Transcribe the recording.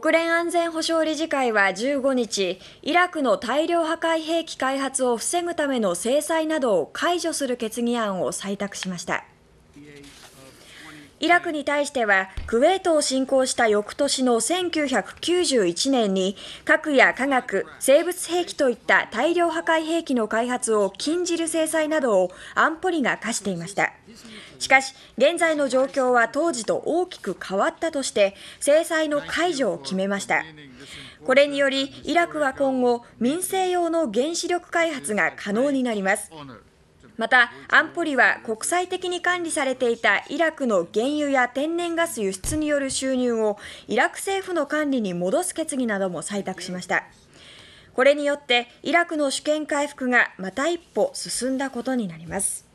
国連安全保障理事会は15日、イラクの大量破壊兵器開発を防ぐための制裁などを解除する決議案を採択しました。イラクに対してはクウェートを侵攻した翌年の1991年に核や化学、生物兵器といった大量破壊兵器の開発を禁じる制裁などを安保理が課していましたしかし現在の状況は当時と大きく変わったとして制裁の解除を決めましたこれによりイラクは今後民生用の原子力開発が可能になりますまた安保理は国際的に管理されていたイラクの原油や天然ガス輸出による収入をイラク政府の管理に戻す決議なども採択しましたこれによってイラクの主権回復がまた一歩進んだことになります